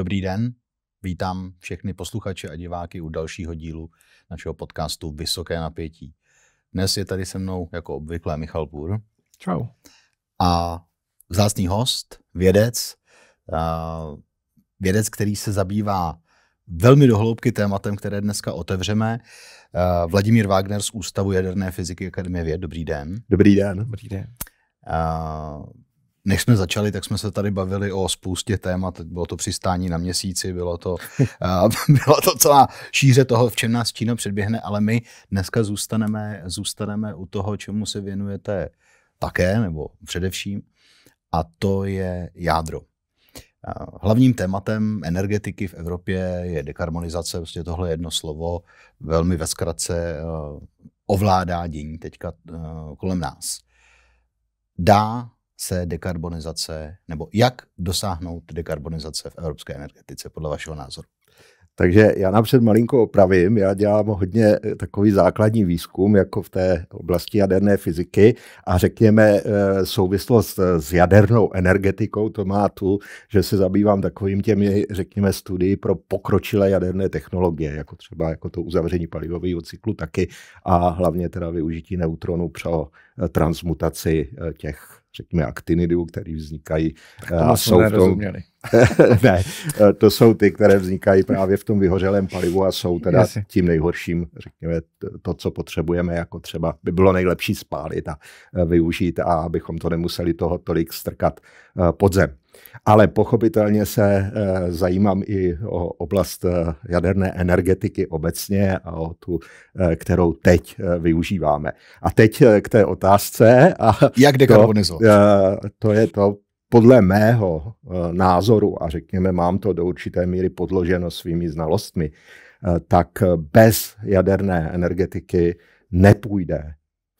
Dobrý den, vítám všechny posluchače a diváky u dalšího dílu našeho podcastu Vysoké napětí. Dnes je tady se mnou, jako obvykle, Michal Půr. Čau. A vzácný host, vědec, vědec, který se zabývá velmi dohloubky tématem, které dneska otevřeme. Vladimír Wagner z Ústavu jaderné fyziky Akademie věd. Dobrý den. Dobrý den. Dobrý den. Než jsme začali, tak jsme se tady bavili o spoustě témat. Bylo to přistání na měsíci, bylo to, bylo to celá šíře toho, v čem nás Čína předběhne, ale my dneska zůstaneme, zůstaneme u toho, čemu se věnujete také, nebo především, a to je jádro. Hlavním tématem energetiky v Evropě je dekarbonizace, prostě tohle jedno slovo velmi ve zkratce ovládá dění teďka kolem nás. Dá se dekarbonizace, nebo jak dosáhnout dekarbonizace v evropské energetice podle vašeho názoru? Takže já napřed malinko opravím. Já dělám hodně eh, takový základní výzkum, jako v té oblasti jaderné fyziky a řekněme eh, souvislost eh, s jadernou energetikou, to má tu, že se zabývám takovým těmi, řekněme, studií pro pokročilé jaderné technologie, jako třeba jako to uzavření palivového cyklu taky a hlavně teda využití neutronů pro transmutaci těch řekněme, aktinidů, které vznikají. Tak to a eh, jsou v tom, ne, eh, to jsou ty, které vznikají právě v tom vyhořelém palivu a jsou teda Jasně. tím nejhorším, řekněme, to, co potřebujeme, jako třeba by bylo nejlepší spálit a eh, využít a abychom to nemuseli toho tolik strkat pod zem. Ale pochopitelně se eh, zajímám i o oblast eh, jaderné energetiky obecně a o tu, eh, kterou teď využíváme. A teď k té otázce. A Jak dekarbonizovat? To, to je to, podle mého názoru, a řekněme, mám to do určité míry podloženo svými znalostmi, tak bez jaderné energetiky nepůjde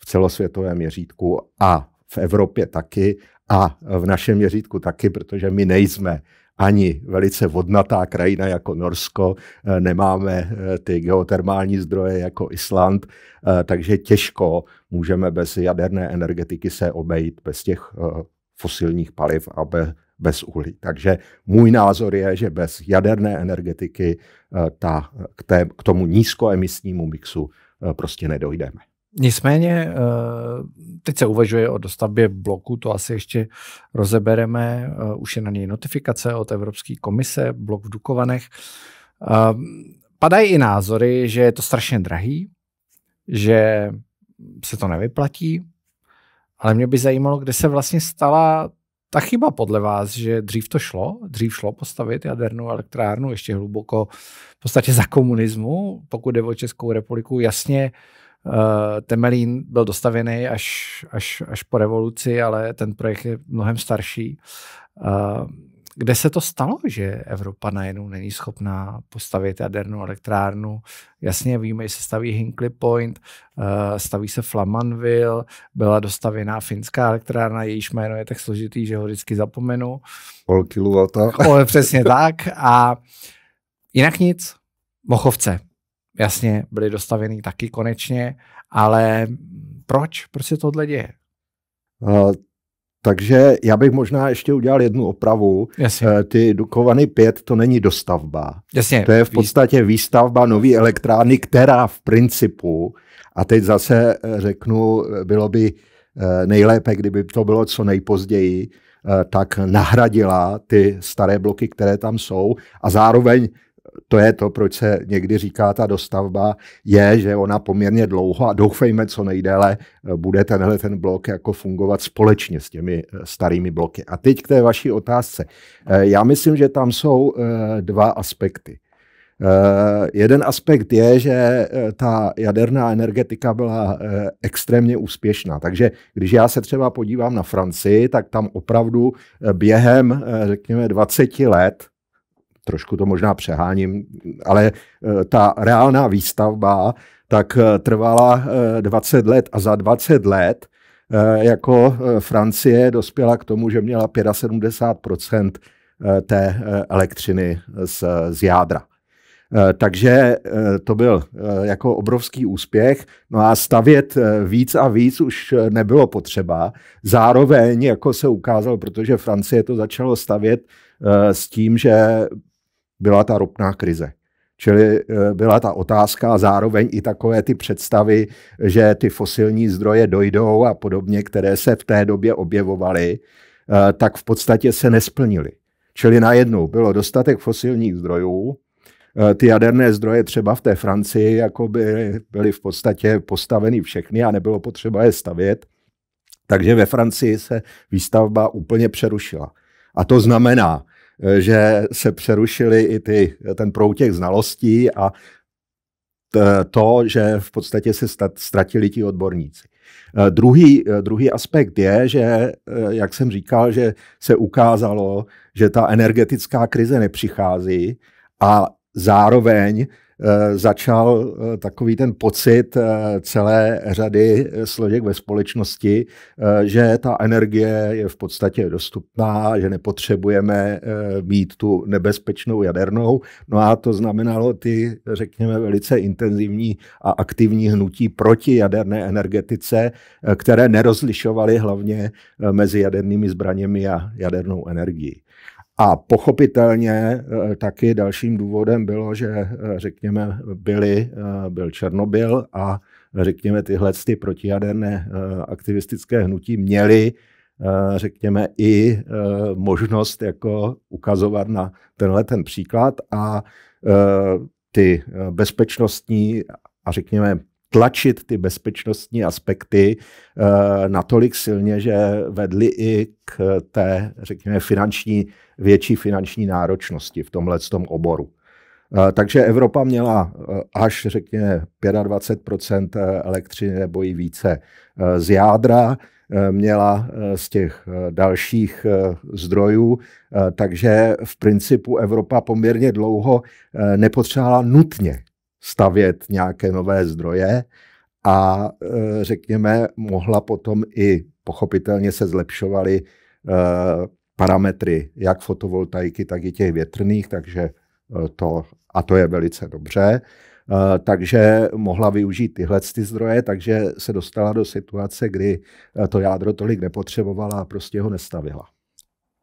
v celosvětovém měřítku a v Evropě taky a v našem měřítku taky, protože my nejsme ani velice vodnatá krajina jako Norsko, eh, nemáme eh, ty geotermální zdroje jako Island, eh, takže těžko můžeme bez jaderné energetiky se obejít, bez těch fosilních paliv a bez uhlí. Takže můj názor je, že bez jaderné energetiky ta, k, k tomu nízkoemisnímu mixu prostě nedojdeme. Nicméně eh, teď se uvažuje o dostavbě bloku, to asi ještě rozebereme, eh, už je na něj notifikace od Evropské komise, blok v Dukovanech. Eh, padají i názory, že je to strašně drahý, že se to nevyplatí, ale mě by zajímalo, kde se vlastně stala ta chyba podle vás, že dřív to šlo, dřív šlo postavit jadernou elektrárnu ještě hluboko v podstatě za komunismu, pokud jde o Českou republiku, jasně Eh, Temelín byl dostavěný až, až, až po revoluci, ale ten projekt je mnohem starší. Eh, kde se to stalo, že Evropa najednou není schopná postavit jadernou elektrárnu? Jasně víme, že se staví Hinkley Point, eh, staví se Flamanville, byla dostavěná finská elektrárna, jejíž jméno je tak složitý, že ho vždycky zapomenu. Pol kilovata. Přesně tak. A jinak nic. Mochovce Jasně, byly dostavěny taky konečně, ale proč? Proč se tohle děje? Uh, takže já bych možná ještě udělal jednu opravu. Jasně. Eh, ty Dukovany 5 to není dostavba. Jasně. To je v podstatě výstavba nové elektrárny, která v principu, a teď zase eh, řeknu, bylo by nejlépe, kdyby to bylo co nejpozději, tak nahradila ty staré bloky, které tam jsou a zároveň to je to, proč se někdy říká ta dostavba, je, že ona poměrně dlouho a doufejme co nejdéle eh, bude tenhle ten blok jako fungovat společně s těmi eh, starými bloky. A teď k té vaší otázce. Eh, já myslím, že tam jsou dva aspekty. Jeden aspekt je, že ta jaderná energetika byla extrémně úspěšná. Takže když já se třeba podívám na Francii, tak tam opravdu během, řekněme, 20 let trošku to možná přeháním, ale e, ta reálná výstavba tak e, trvala 20 e, let a za 20 let jako Francie dospěla k tomu, že měla 75 té elektřiny z, z jádra. Takže to byl jako obrovský úspěch. No a stavět víc a víc už nebylo potřeba. Zároveň, jako se ukázalo, protože Francie to začalo stavět s tím, že byla ta ropná krize. Čili eh, byla ta otázka a zároveň i takové ty představy, že ty fosilní zdroje dojdou a podobně, které se v té době objevovaly, eh, tak v podstatě se nesplnily. Čili najednou bylo dostatek fosilních zdrojů, eh, ty jaderné zdroje třeba v té Francii jako by byly v podstatě postaveny všechny a nebylo potřeba je stavět. Takže ve Francii se výstavba úplně přerušila. A to znamená, Eh, že se přerušili i ty, eh, ten proutěk znalostí a to, že v podstatě se ztratili ti odborníci. Eh, druhý, druhý aspekt je, že, jak jsem říkal, že se ukázalo, že ta energetická krize nepřichází a zároveň Eh, začal eh, takový ten pocit eh, celé řady složek ve společnosti, že ta energie je v podstatě dostupná, že nepotřebujeme mít tu nebezpečnou jadernou. No a to znamenalo ty, řekněme, velice intenzivní a aktivní hnutí proti jaderné energetice, které nerozlišovaly hlavně mezi jadernými zbraněmi a jadernou energií. A pochopitelně eh, taky dalším důvodem bylo, že eh, řekněme byli, eh, byl Černobyl a řekněme tyhle ty protijaderné aktivistické hnutí měli řekněme i možnost jako ukazovat na tenhle ten příklad a ty bezpečnostní a řekněme tlačit ty bezpečnostní aspekty eh, natolik silně, že vedly i k té, řekněme, finanční, větší finanční náročnosti v tomhle tom oboru. Eh, takže Evropa měla eh, až, řekněme, 25 elektřiny nebo i více z jádra, měla z těch dalších zdrojů, takže v principu Evropa poměrně dlouho nepotřebovala nutně stavět nějaké nové zdroje a eh, řekněme, mohla potom i pochopitelně se zlepšovaly eh, parametry jak fotovoltaiky, tak i těch větrných, takže eh, to, a to je velice dobře, takže mohla využít tyhle ty zdroje, takže se dostala do situace, kdy to jádro tolik nepotřebovala a prostě ho nestavila.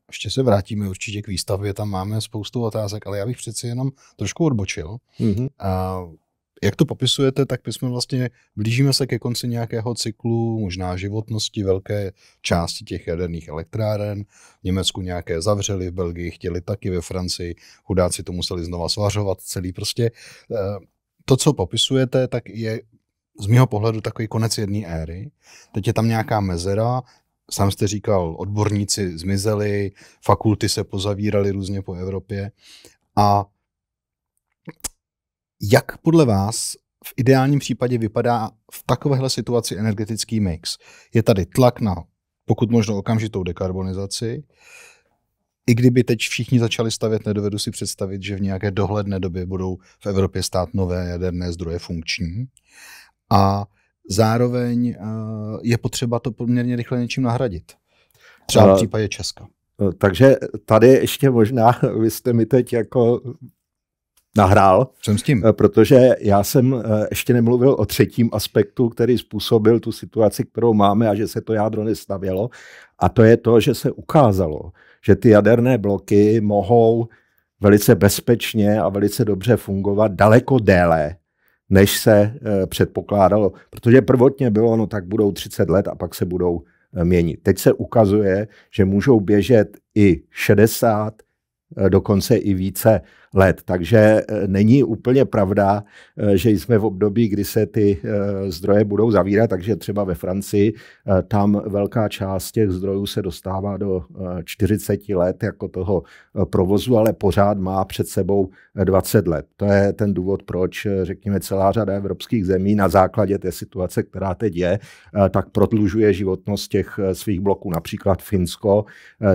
Ještě se vrátíme určitě k výstavbě, tam máme spoustu otázek, ale já bych přeci jenom trošku odbočil. Mm-hmm. A jak to popisujete, tak my jsme vlastně blížíme se ke konci nějakého cyklu, možná životnosti velké části těch jaderných elektráren. V Německu nějaké zavřeli, v Belgii chtěli taky, ve Francii chudáci to museli znova svařovat celý. Prostě eh, to, co popisujete, tak je z mého pohledu takový konec jedné éry. Teď je tam nějaká mezera, sám jste říkal, odborníci zmizeli, fakulty se pozavíraly různě po Evropě. A jak podle vás v ideálním případě vypadá v takovéhle situaci energetický mix? Je tady tlak na pokud možno okamžitou dekarbonizaci. I kdyby teď všichni začali stavět, nedovedu si představit, že v nějaké dohledné době budou v Evropě stát nové jaderné zdroje funkční. A Zároveň eh, je potřeba to poměrně rychle něčím nahradit. Třeba v eh, případě Česka. Eh, takže tady ještě možná, vy jste mi teď jako nahrál. Jsem s tím. Protože já jsem ještě nemluvil o třetím aspektu, který způsobil tu situaci, kterou máme a že se to jádro nestavělo. A to je to, že se ukázalo, že ty jaderné bloky mohou velice bezpečně a velice dobře fungovat daleko déle, než se eh, předpokládalo. Protože prvotně bylo, no tak budou 30 let a pak se budou eh, měnit. Teď se ukazuje, že můžou běžet i 60, eh, dokonce i více let. Takže eh, není úplně pravda, eh, že jsme v období, kdy se ty eh, zdroje budou zavírat, takže třeba ve Francii tam velká část těch zdrojů se dostává do 40 let jako toho provozu, ale pořád má před sebou 20 let. To je ten důvod, proč, řekněme, celá řada evropských zemí na základě té situace, která teď je, tak prodlužuje životnost těch svých bloků. Například Finsko,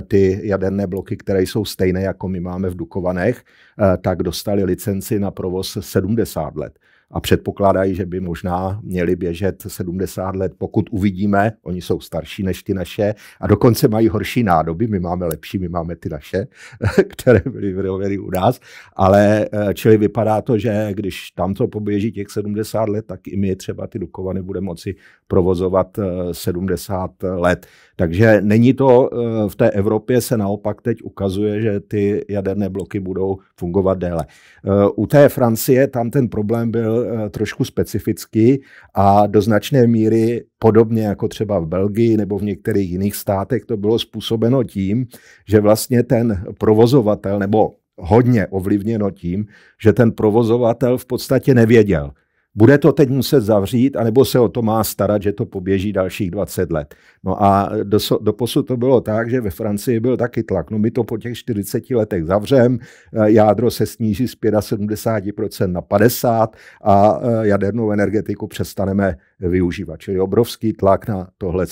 ty jaderné bloky, které jsou stejné, jako my máme v Dukovanech, Eh, tak dostali licenci na provoz 70 let a předpokládají, že by možná měli běžet 70 let, pokud uvidíme, oni jsou starší než ty naše a dokonce mají horší nádoby, my máme lepší, my máme ty naše, které byly vyrobeny u nás, ale eh, čili vypadá to, že když tam to poběží těch 70 let, tak i my třeba ty Dukovany budeme moci provozovat 70 eh, let. Takže není to, eh, v té Evropě se naopak teď ukazuje, že ty jaderné bloky budou fungovat déle. U té Francie tam ten problém byl Eh, trošku specificky a do značné míry, podobně jako třeba v Belgii nebo v některých jiných státech, to bylo způsobeno tím, že vlastně ten provozovatel, nebo hodně ovlivněno tím, že ten provozovatel v podstatě nevěděl, bude to teď muset zavřít, anebo se o to má starat, že to poběží dalších 20 let. No a do, do posud to bylo tak, že ve Francii byl taky tlak. No my to po těch 40 letech zavřem, eh, jádro se sníží z 75% na 50% a eh, jadernou energetiku přestaneme využívat. Čili obrovský tlak na tohle.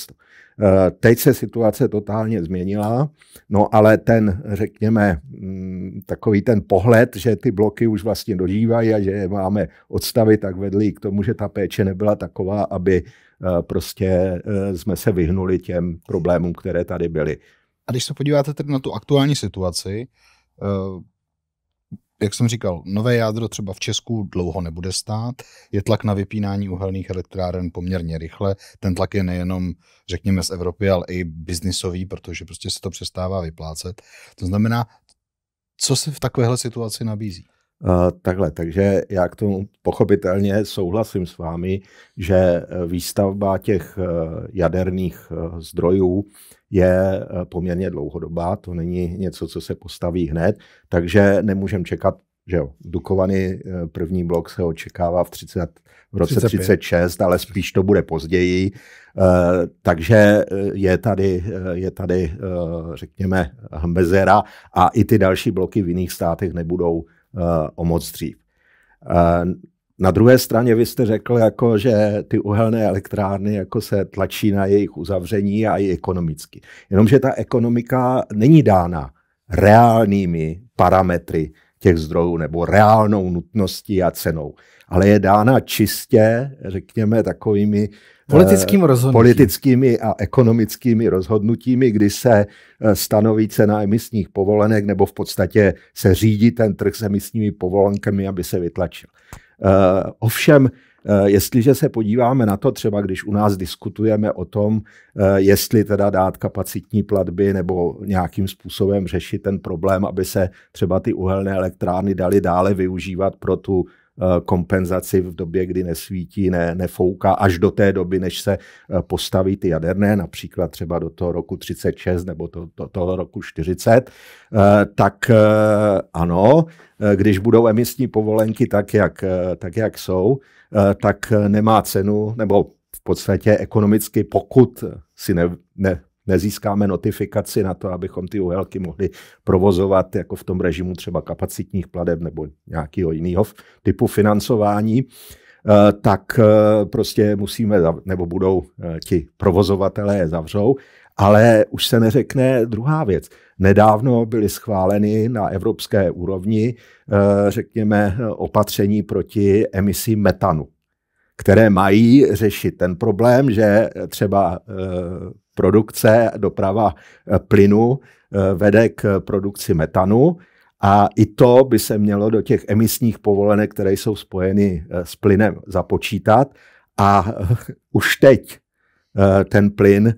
Eh, teď se situace totálně změnila, no ale ten, řekněme, mm, takový ten pohled, že ty bloky už vlastně dožívají a že je máme odstavit, tak vedli k tomu, že ta péče nebyla taková, aby Eh, prostě eh, jsme se vyhnuli těm problémům, které tady byly. A když se podíváte tedy na tu aktuální situaci, eh, jak jsem říkal, nové jádro třeba v Česku dlouho nebude stát, je tlak na vypínání uhelných elektráren poměrně rychle, ten tlak je nejenom, řekněme, z Evropy, ale i biznisový, protože prostě se to přestává vyplácet. To znamená, co se v takovéhle situaci nabízí? Eh, takhle, takže já k tomu pochopitelně souhlasím s vámi, že eh, výstavba těch eh, jaderných zdrojů je poměrně dlouhodobá, to není něco, co se postaví hned, takže nemůžeme čekat, že jo, Dukovany první blok se očekává v 30 v roce 35. 36, ale spíš to bude později. Takže je tady, je tady, řekněme, mezera a i ty další bloky v jiných státech nebudou Eh, o moc dřív. Eh, na druhé straně vy jste řekl, jako, že ty uhelné elektrárny jako se tlačí na jejich uzavření a i ekonomicky. Jenomže ta ekonomika není dána reálnými parametry těch zdrojů nebo reálnou nutností a cenou, ale je dána čistě, řekněme, takovými Politickým eh, rozhodnutím. politickými a ekonomickými rozhodnutími, kdy se eh, stanoví cena emisních povolenek nebo v podstatě se řídí ten trh s emisními povolenkami, aby se vytlačil. Eh, ovšem, Jestliže se podíváme na to, třeba když u nás diskutujeme o tom, jestli teda dát kapacitní platby nebo nějakým způsobem řešit ten problém, aby se třeba ty uhelné elektrárny daly dále využívat pro tu Eh, kompenzaci v době, kdy nesvítí, ne, nefouká, až do té doby, než se eh, postaví ty jaderné, například třeba do toho roku 36 nebo to, to, toho roku 40, eh, tak ano, když budou emisní povolenky tak, jak, tak, jak jsou, tak nemá cenu, nebo v podstatě ekonomicky, pokud si ne, ne, nezískáme notifikaci na to, abychom ty uhelky mohli provozovat jako v tom režimu třeba kapacitních pladeb nebo nějakého jiného typu financování, eh, tak eh, prostě musíme, nebo budou eh, ti provozovatelé zavřou, ale už se neřekne druhá věc. Nedávno byly schváleny na evropské úrovni, řekněme, opatření proti emisi metanu, které mají řešit ten problém, že třeba produkce, doprava eh, plynu eh, vede k produkci metanu. A i to by se mělo do těch emisních povolenek, které jsou spojeny eh, s plynem, započítat. A už teď ten plyn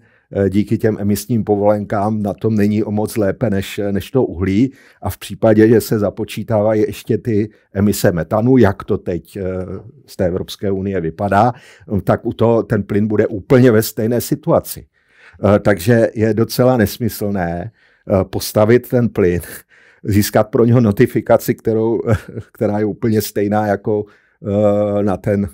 díky těm emisním povolenkám na tom není o moc lépe než, než to uhlí. A v případě, že se započítávají ještě ty emise metanu, jak to teď z té Evropské unie vypadá, tak u toho ten plyn bude úplně ve stejné situaci. Eh, takže je docela nesmyslné eh, postavit ten plyn, získat pro něho notifikaci, kterou, eh, která je úplně stejná jako na, ten,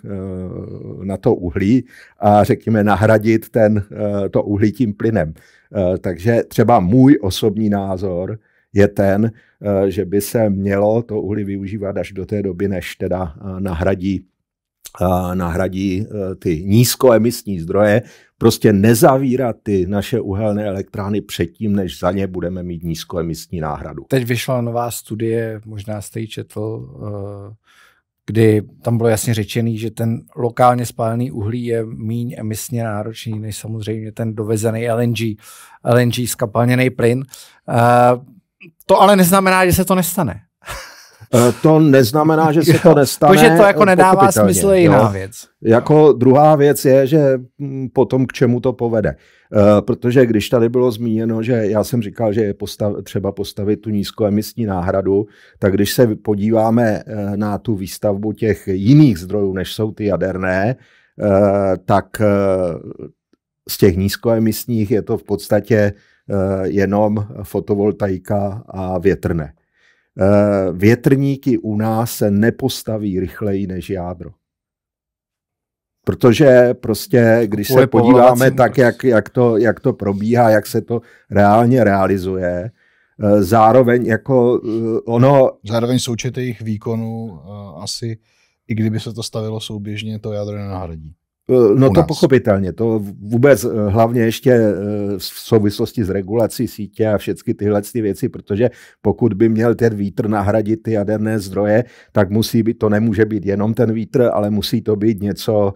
na to uhlí a řekněme nahradit ten, to uhlí tím plynem. Takže třeba můj osobní názor je ten, že by se mělo to uhlí využívat až do té doby, než teda nahradí nahradí ty nízkoemisní zdroje, prostě nezavírat ty naše uhelné elektrárny předtím, než za ně budeme mít nízkoemisní náhradu. Teď vyšla nová studie, možná jste ji četl, eh, kdy tam bylo jasně řečený, že ten lokálně spálený uhlí je míň emisně náročný než samozřejmě ten dovezený LNG, LNG skapalněný plyn. Eh, to ale neznamená, že se to nestane. Eh, to neznamená, že se to nestane. To, že to jako nedává smysl, je jiná jo. věc. Jako druhá věc je, že mm, potom k čemu to povede. Eh, protože když tady bylo zmíněno, že já jsem říkal, že je postav, třeba postavit tu nízkoemisní náhradu, tak když se podíváme eh, na tu výstavbu těch jiných zdrojů, než jsou ty jaderné, tak z těch nízkoemisních je to v podstatě jenom fotovoltaika a větrné. Eh, větrníky u nás se nepostaví rychleji než jádro. Protože prostě, když se podíváme tak, jak, jak, to, jak to probíhá, jak se to reálně realizuje, eh, zároveň jako eh, ono... Zároveň součet jejich výkonů asi, i kdyby se to stavilo souběžně, to jádro nenahradí. Eh, no to pochopitelně, to vůbec eh, hlavně ještě eh, v souvislosti s regulací sítě a všechny tyhle ty věci, protože pokud by měl ten vítr nahradit ty jaderné zdroje, tak musí být, to nemůže být jenom ten vítr, ale musí to být něco,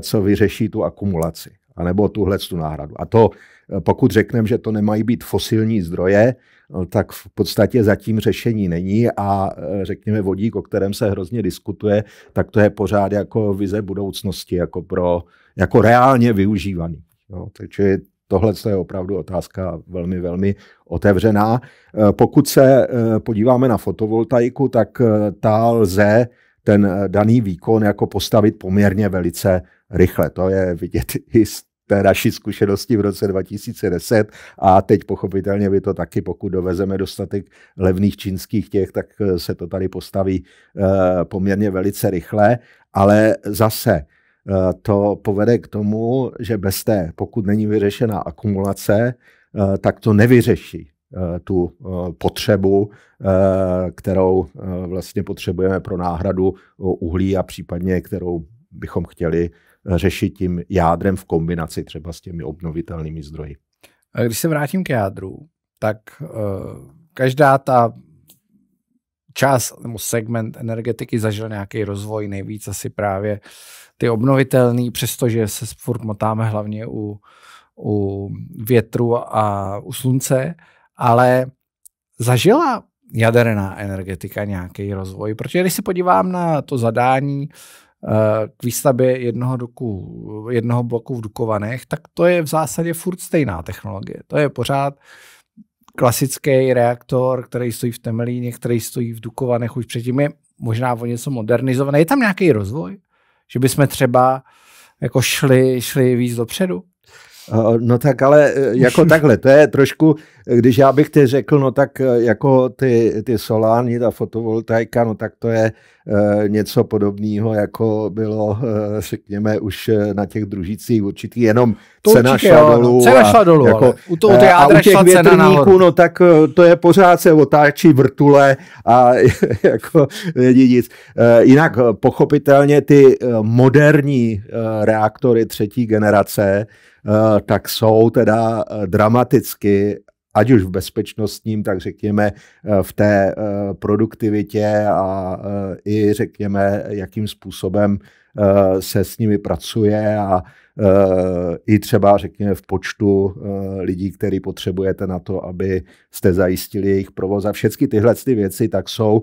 co vyřeší tu akumulaci, anebo tuhle tu náhradu. A to pokud řekneme, že to nemají být fosilní zdroje, tak v podstatě zatím řešení není a e, řekněme vodík, o kterém se hrozně diskutuje, tak to je pořád jako vize budoucnosti, jako, pro, jako reálně využívaný. Jo, takže tohle je opravdu otázka velmi, velmi otevřená. E, pokud se e, podíváme na fotovoltaiku, tak ta lze ten daný výkon jako postavit poměrně velice rychle. To je vidět i z té naší zkušenosti v roce 2010 a teď pochopitelně by to taky, pokud dovezeme dostatek levných čínských těch, tak eh, se to tady postaví eh, poměrně velice rychle, ale zase eh, to povede k tomu, že bez té, pokud není vyřešená akumulace, tak to nevyřeší tu potřebu, kterou vlastně potřebujeme pro náhradu uhlí a případně kterou bychom chtěli řešit tím jádrem v kombinaci třeba s těmi obnovitelnými zdroji. A když se vrátím k jádru, tak uh, každá ta část nebo segment energetiky zažil nějaký rozvoj, nejvíc asi právě ty obnovitelný, přestože se furt motáme hlavně u, u větru a u slunce, ale zažila jaderná energetika nějaký rozvoj, protože když se podívám na to zadání Eh, k výstavbě jednoho, doku, jednoho bloku v Dukovanech, tak to je v zásadě furt stejná technologie. To je pořád klasický reaktor, který stojí v Temelíně, který stojí v Dukovanech už předtím, je možná o něco modernizované. Je tam nějaký rozvoj? Že bychom třeba jako šli, šli víc dopředu? No tak ale e, jako takhle, to je trošku, když já bych ti řekl, no tak e, jako ty, ty solány, ta fotovoltaika, no tak to je e, něco podobného, jako bylo, řekněme, už na těch družících určitý, jenom to cena určitě, no, šla dolů. dolů. Cena šla dolů, jako, u, to, u, a u těch větrníků, no tak to je pořád se otáčí vrtule a jako není nic. Jinak pochopitelně ty moderní reaktory třetí generace, Eh, tak jsou teda eh, dramaticky ať už v bezpečnostním, tak řekněme eh, v té produktivitě a i řekněme, jakým způsobem se s nimi pracuje a i třeba řekněme v počtu lidí, který potřebujete na to, aby jste zajistili jejich provoz. A všechny tyhle ty věci tak jsou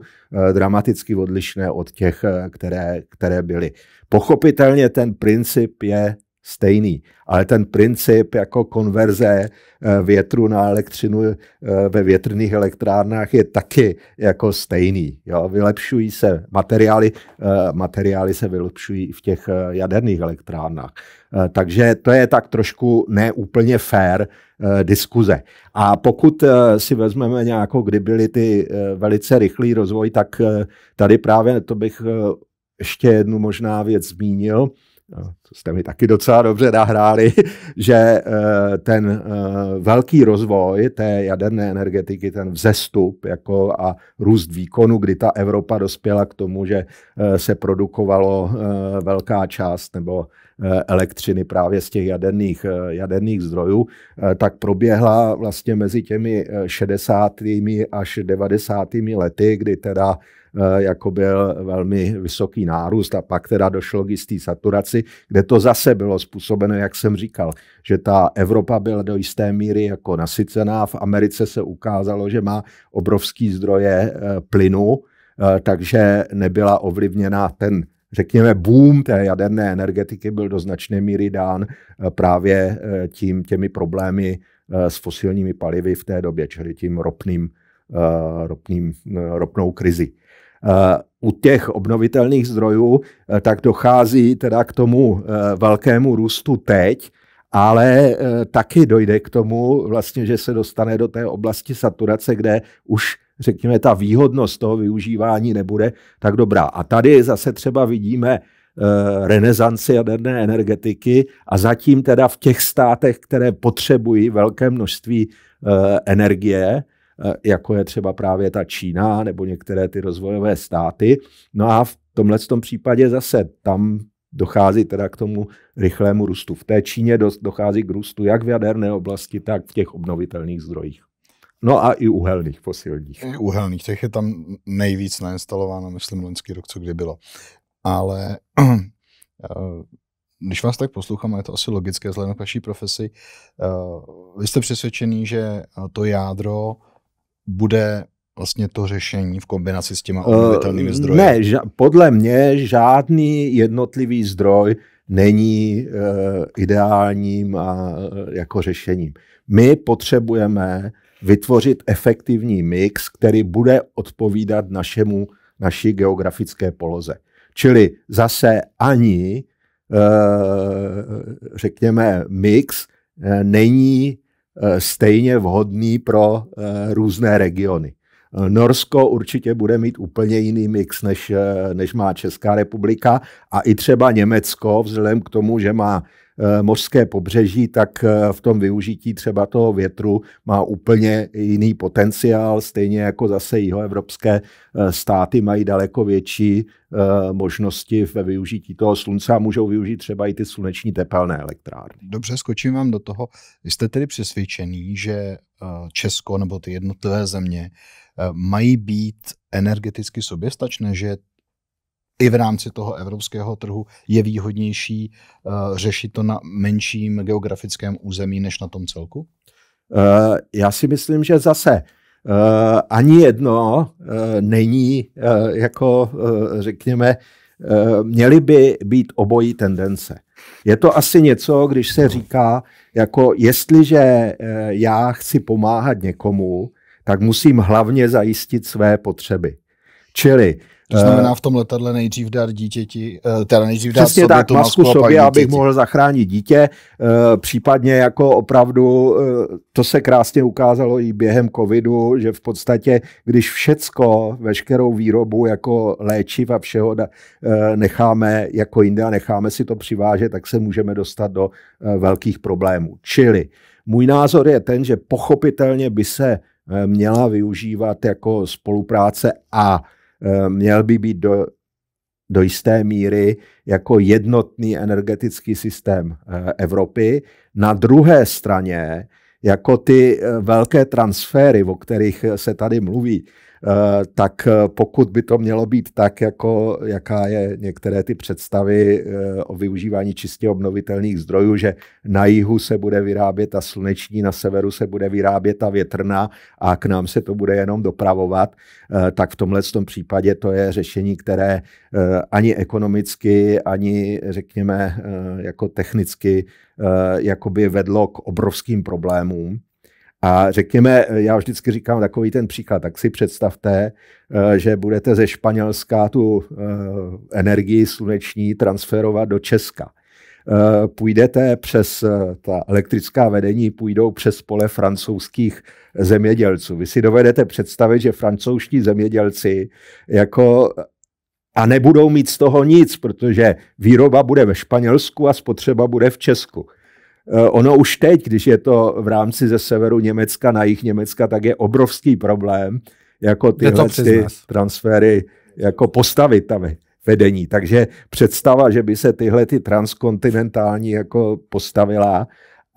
dramaticky odlišné od těch, které, které byly. Pochopitelně ten princip je stejný. Ale ten princip jako konverze eh, větru na elektřinu eh, ve větrných elektrárnách je taky jako stejný. Jo? Vylepšují se materiály, eh, materiály se vylepšují v těch jaderných elektrárnách. Takže to je tak trošku neúplně fair diskuze. A pokud si vezmeme nějakou, kdy byly ty velice rychlý rozvoj, tak tady právě to bych ještě jednu možná věc zmínil No, to jste mi taky docela dobře nahráli, že eh, ten eh, velký rozvoj té jaderné energetiky, ten vzestup jako a růst výkonu, kdy ta Evropa dospěla k tomu, že eh, se produkovalo velká část nebo elektřiny právě z těch jaderných, jaderných zdrojů, tak proběhla vlastně mezi těmi 60. až 90. lety, kdy teda Eh, jako byl velmi vysoký nárůst a pak teda došlo k jisté saturaci, kde to zase bylo způsobeno, jak jsem říkal, že ta Evropa byla do jisté míry jako nasycená, v Americe se ukázalo, že má obrovský zdroje eh, plynu, eh, takže nebyla ovlivněna ten řekněme, boom té jaderné energetiky byl do značné míry dán právě tím, těmi problémy s fosilními palivy v té době, čili tím ropným, ropným, ropnou krizi. Eh, u těch obnovitelných zdrojů, eh, tak dochází teda k tomu eh, velkému růstu teď, ale taky dojde k tomu, vlastně, že se dostane do té oblasti saturace, kde už řekněme, ta výhodnost toho využívání nebude tak dobrá. A tady zase třeba vidíme renesanci jaderné energetiky a zatím teda v těch státech, které potřebují velké množství energie, Eh, jako je třeba právě ta Čína nebo některé ty rozvojové státy. No a v tomhle tom případě zase tam dochází teda k tomu rychlému růstu. V té Číně dochází k růstu jak v jaderné oblasti, tak v těch obnovitelných zdrojích. No a i uhelných fosilních. I uhelných, těch je tam nejvíc nainstalováno, myslím, loňský rok, co kdy bylo. Ale eh, když vás tak poslouchám, je to asi logické vzhledem k vaší profesi, eh, vy jste přesvědčený, že to jádro bude vlastně to řešení v kombinaci s těma eh, obnovitelnými uh, zdroji? Ne, ža- podle mě žádný jednotlivý zdroj není uh, ideálním a, uh, jako řešením. My potřebujeme vytvořit efektivní mix, který bude odpovídat našemu, naší geografické poloze. Čili zase ani, uh, řekněme, mix není Eh, stejně vhodný pro eh, různé regiony. Eh, Norsko určitě bude mít úplně jiný mix, než, než má Česká republika a i třeba Německo, vzhledem k tomu, že má Eh, mořské pobřeží, tak eh, v tom využití třeba toho větru má úplně jiný potenciál, stejně jako zase jihoevropské eh, státy mají daleko větší možnosti ve využití toho slunce a můžou využít třeba i ty sluneční tepelné elektrárny. Dobře, skočím vám do toho. Jste tedy přesvědčený, že Česko nebo ty jednotlivé země mají být energeticky soběstačné, že i v rámci toho evropského trhu je výhodnější uh, řešit to na menším geografickém území než na tom celku? Uh, já si myslím, že zase uh, ani jedno není jako, řekněme, měly by být obojí tendence. Je to asi něco, když se říká, jako jestliže já chci pomáhat někomu, tak musím hlavně zajistit své potřeby. Čili to znamená eh, v tom letadle nejdřív dát dítěti, eh, teda nejdřív dát sobě tak, tu masku, masku sobě, abych mohl zachránit dítě, eh, případně jako opravdu, to se krásně ukázalo i během covidu, že v podstatě, když všecko, veškerou výrobu jako léčiv a všeho necháme jako jinde a necháme si to přivážet, tak se můžeme dostat do velkých problémů. Čili můj názor je ten, že pochopitelně by se měla využívat jako spolupráce a Eh, měl by být do, do jisté míry jako jednotný energetický systém eh, Evropy. Na druhé straně jako ty eh, velké transfery, o kterých se tady mluví, Eh, tak eh, pokud by to mělo být tak, jako jaká je některé ty představy eh, o využívání čistě obnovitelných zdrojů, že na jihu se bude vyrábět ta sluneční, na severu se bude vyrábět ta větrná a k nám se to bude jenom dopravovat, tak v tomhle tom případě to je řešení, které ani ekonomicky, ani řekněme jako technicky jakoby vedlo k obrovským problémům. A řekněme, já vždycky říkám takový ten příklad, tak si představte, eh, že budete ze Španělska tu eh, energii sluneční transferovat do Česka eh, půjdete přes ta elektrická vedení, půjdou přes pole francouzských zemědělců. Vy si dovedete představit, že francouzští zemědělci jako a nebudou mít z toho nic, protože výroba bude ve Španělsku a spotřeba bude v Česku. Eh, ono už teď, když je to v rámci ze severu Německa na jih Německa, tak je obrovský problém jako tyhle ty transfery jako postavit tam vedení. Takže představa, že by se tyhle ty transkontinentální jako postavila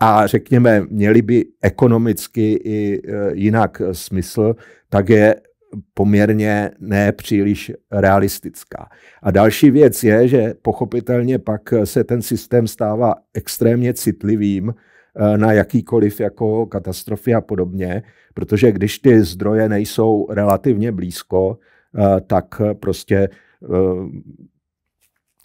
a řekněme, měly by ekonomicky i eh, jinak smysl, tak je poměrně nepříliš realistická. A další věc je, že pochopitelně pak se ten systém stává extrémně citlivým eh, na jakýkoliv jako katastrofy a podobně, protože když ty zdroje nejsou relativně blízko, eh, tak prostě eh,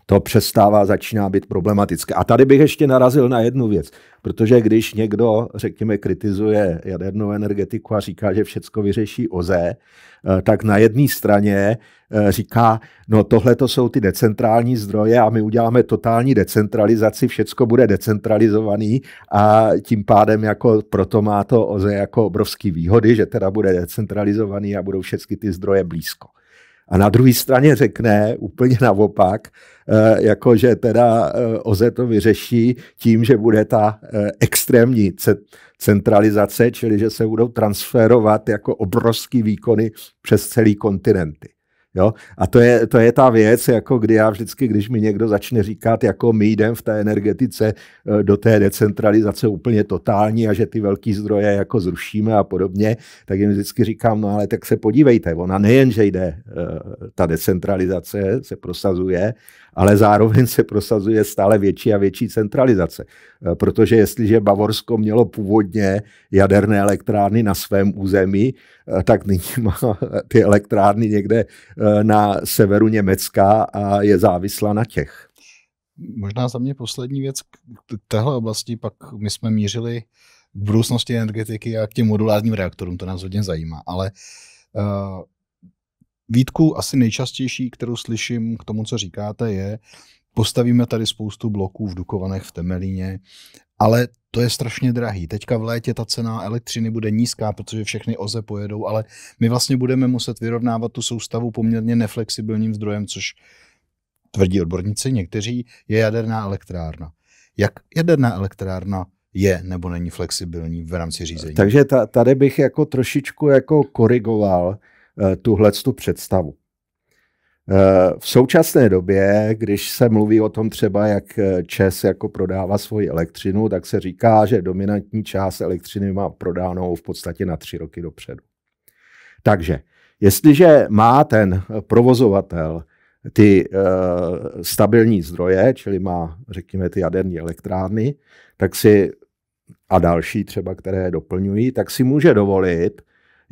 to přestává, začíná být problematické. A tady bych ještě narazil na jednu věc, protože když někdo, řekněme, kritizuje jadernou energetiku a říká, že všecko vyřeší OZE, eh, tak na jedné straně eh, říká, no tohle to jsou ty decentrální zdroje a my uděláme totální decentralizaci, všecko bude decentralizovaný a tím pádem jako proto má to OZE jako obrovský výhody, že teda bude decentralizovaný a budou všechny ty zdroje blízko. A na druhé straně řekne úplně naopak, Eh, jako že teda eh, OZE to vyřeší tím, že bude ta eh, extrémní centralizace, čili že se budou transferovat jako obrovský výkony přes celý kontinenty. Jo? A to je, to je ta věc, jako kdy já vždycky, když mi někdo začne říkat, jako my jdeme v té energetice eh, do té decentralizace úplně totální a že ty velké zdroje jako zrušíme a podobně, tak jim vždycky říkám, no ale tak se podívejte, ona nejen, že jde, eh, ta decentralizace se prosazuje, ale zároveň se prosazuje stále větší a větší centralizace. Eh, protože jestliže Bavorsko mělo původně jaderné elektrárny na svém území, tak nyní má ty elektrárny někde Eh, na severu Německa a je závislá na těch. Možná za mě poslední věc k téhle oblasti, pak my jsme mířili k budoucnosti energetiky a k těm modulárním reaktorům, to nás hodně zajímá, ale uh, eh, výtku asi nejčastější, kterou slyším k tomu, co říkáte, je, Postavíme tady spoustu bloků v Dukovanech, v Temelíně, ale to je strašně drahý. Teďka v létě ta cena elektřiny bude nízká, protože všechny OZE pojedou, ale my vlastně budeme muset vyrovnávat tu soustavu poměrně neflexibilním zdrojem, což tvrdí odborníci, někteří, je jaderná elektrárna. Jak jaderná elektrárna je nebo není flexibilní v rámci řízení? Takže tady bych jako trošičku jako korigoval eh, tuhle představu. Eh, v současné době, když se mluví o tom třeba, jak eh, Čes jako prodává svoji elektřinu, tak se říká, že dominantní část elektřiny má prodánou v podstatě na tři roky dopředu. Takže, jestliže má ten eh, provozovatel ty uh, stabilní zdroje, čili má, řekněme, ty jaderní elektrárny, tak si a další třeba, které doplňují, tak si může dovolit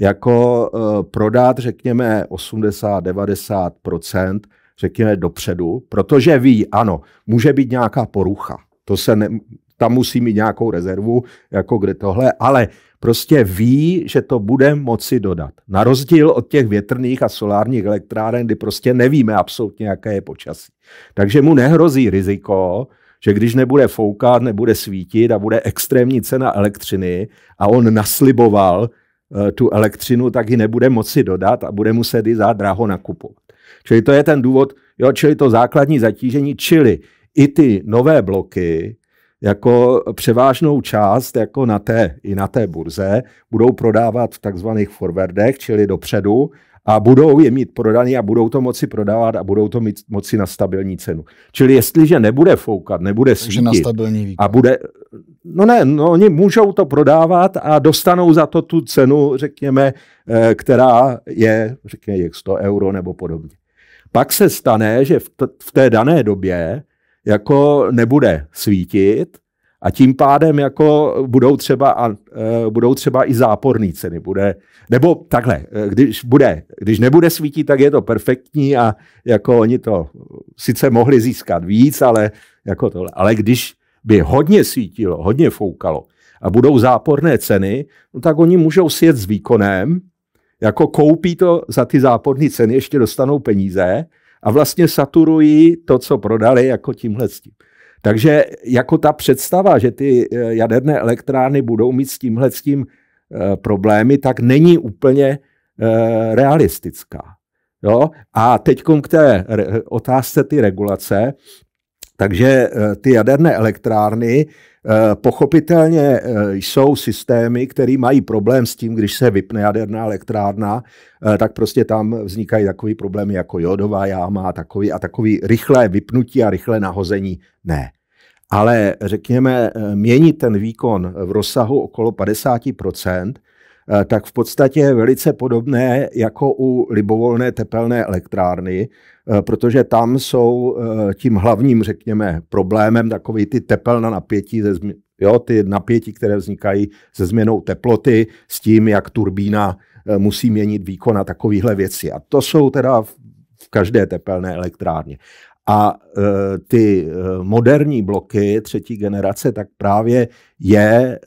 jako eh, prodat, řekněme, 80-90%, řekněme, dopředu, protože ví, ano, může být nějaká porucha, to se ne, tam musí mít nějakou rezervu, jako kde tohle, ale prostě ví, že to bude moci dodat. Na rozdíl od těch větrných a solárních elektráren, kdy prostě nevíme absolutně, jaké je počasí. Takže mu nehrozí riziko, že když nebude foukat, nebude svítit a bude extrémní cena elektřiny a on nasliboval, Eh, tu elektřinu, tak ji nebude moci dodat a bude muset ji za draho nakupovat. Čili to je ten důvod, jo, čili to základní zatížení, čili i ty nové bloky jako převážnou část jako na té, i na té burze budou prodávat v takzvaných forwardech, čili dopředu a budou je mít prodaný a budou to moci prodávat a budou to mít moci na stabilní cenu. Čili jestliže nebude foukat, nebude Takže svítit na stabilní výkon. a bude, no ne, no oni můžou to prodávat a dostanou za to tu cenu, řekněme, eh, která je, řekněme, jak 100 euro nebo podobně. Pak se stane, že v té dané době jako nebude svítit, a tím pádem jako budou třeba, a, e, budou třeba i záporné ceny. Bude, nebo takhle, e, když, bude, když nebude svítit, tak je to perfektní a jako oni to sice mohli získat víc, ale, jako tohle. ale když by hodně svítilo, hodně foukalo a budou záporné ceny, no tak oni můžou sjet s výkonem, jako koupí to za ty záporné ceny, ještě dostanou peníze a vlastně saturují to, co prodali, jako tímhle s tím. Takže jako ta představa, že ty eh, jaderné elektrárny budou mít s tímhle s tím eh, problémy, tak není úplně eh, realistická. Jo? A teď k té otázce ty regulace. Takže ty jaderné elektrárny Eh, pochopitelně eh, jsou systémy, které mají problém s tím, když se vypne jaderná elektrárna, eh, tak prostě tam vznikají takové problémy jako jodová jáma a takový, a takový rychlé vypnutí a rychlé nahození. Ne. Ale řekněme, měnit ten výkon v rozsahu okolo 50 Eh, tak v podstatě velice podobné jako u libovolné tepelné elektrárny, eh, protože tam jsou eh, tím hlavním, řekněme, problémem takový ty tepelná napětí, ze zmi- jo, ty napětí, které vznikají se změnou teploty, s tím, jak turbína musí měnit výkon a takovéhle věci. A to jsou teda v každé tepelné elektrárně. A ty moderní bloky třetí generace, tak právě je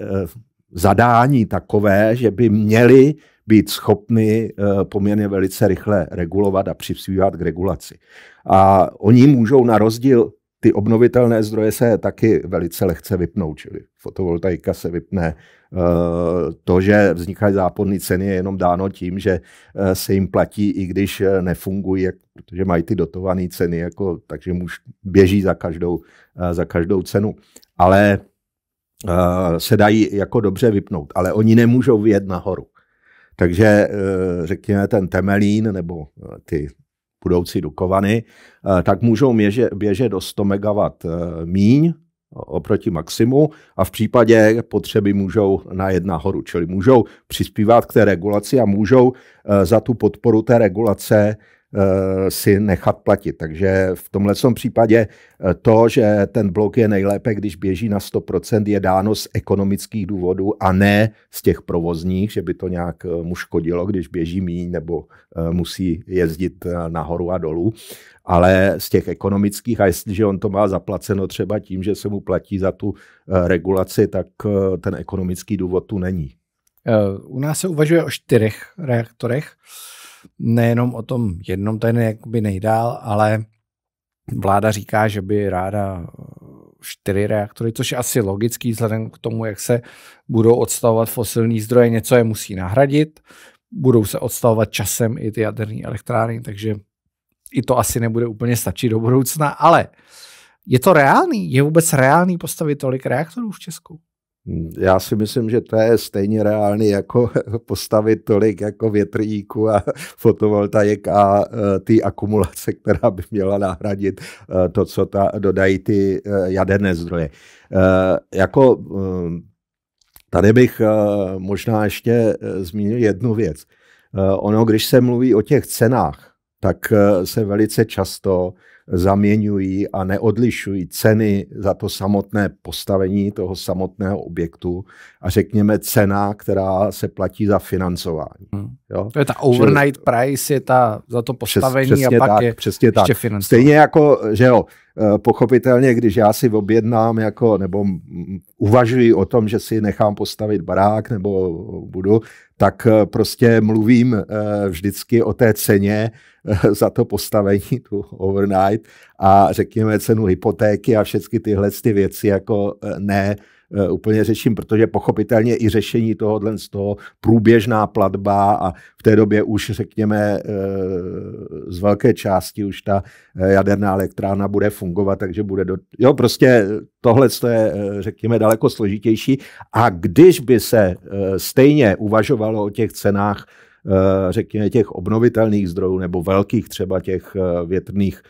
zadání takové, že by měli být schopni eh, poměrně velice rychle regulovat a přispívat k regulaci. A oni můžou na rozdíl ty obnovitelné zdroje se taky velice lehce vypnou, čili fotovoltaika se vypne. Eh, to, že vznikají záporné ceny, je jenom dáno tím, že eh, se jim platí, i když nefungují, protože mají ty dotované ceny, jako, takže muž běží za každou, za každou cenu. Ale Eh, se dají jako dobře vypnout, ale oni nemůžou vyjet nahoru. Takže eh, řekněme ten Temelín nebo eh, ty budoucí Dukovany, tak můžou měže, běžet do 100 MW míň oproti maximu a v případě potřeby můžou na jedna horu, čili můžou přispívat k té regulaci a můžou za tu podporu té regulace Eh, si nechat platit. Takže v tomhle případě eh, to, že ten blok je nejlépe, když běží na 100%, je dáno z ekonomických důvodů a ne z těch provozních, že by to nějak eh, mu škodilo, když běží míň nebo musí jezdit nahoru a dolů, ale z těch ekonomických a jestliže on to má zaplaceno třeba tím, že se mu platí za tu regulaci, tak ten ekonomický důvod tu není. U nás se uvažuje o čtyřech reaktorech nejenom o tom jednom, ten je jakoby nejdál, ale vláda říká, že by ráda eh, čtyři reaktory, což je asi logický vzhledem k tomu, jak se budou odstavovat fosilní zdroje, něco je musí nahradit, budou se odstavovat časem i ty jaderní elektrárny, takže i to asi nebude úplně stačit do budoucna, ale je to reálný? Je vůbec reálný postavit tolik reaktorů v Česku? Já si myslím, že to je stejně reálný jako postavit tolik jako větrníku a fotovoltaik a e, ty akumulace, která by měla nahradit e, to, co ta, dodají ty e, jaderné zdroje. Jako tady bych možná ještě zmínil jednu věc. Ono, když se mluví o těch cenách, tak se velice často zaměňují a neodlišují ceny za to samotné postavení toho samotného objektu, a řekněme cena, která se platí za financování. Hmm. Jo? To je ta overnight že, price, je ta za to postavení přes, a pak tak, je přesně ještě tak. financování. Stejně jako, že jo, eh, pochopitelně, když já si objednám jako, nebo uvažuji o tom, že si nechám postavit barák nebo budu, tak eh, prostě mluvím eh, vždycky o té ceně za to postavení, tu overnight a řekněme cenu hypotéky a všechny tyhle ty věci jako ne Eh, úplně řeším, protože pochopitelně i řešení tohohle z toho průběžná platba a v té době už řekněme eh, z velké části už ta eh, jaderná elektrána bude fungovat, takže bude do... Jo, prostě tohle je řekněme daleko složitější a když by se stejně uvažovalo o těch cenách řekněme těch obnovitelných zdrojů nebo velkých třeba těch větrných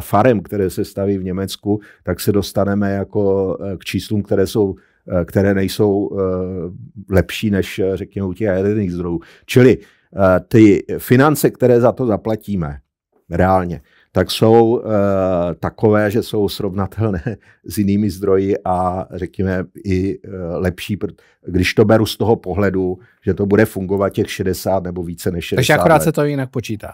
farem, které se staví v Německu, tak se dostaneme jako k číslům, které jsou Eh, které nejsou eh, lepší než, eh, řekněme, u těch jaderných zdrojů. Čili ty finance, které za to zaplatíme, reálně, tak jsou takové, že jsou srovnatelné s jinými zdroji a řekněme i lepší, když to beru z toho pohledu, že to bude fungovat těch 60 nebo více než 60 Takže akorát let. se to jinak počítá.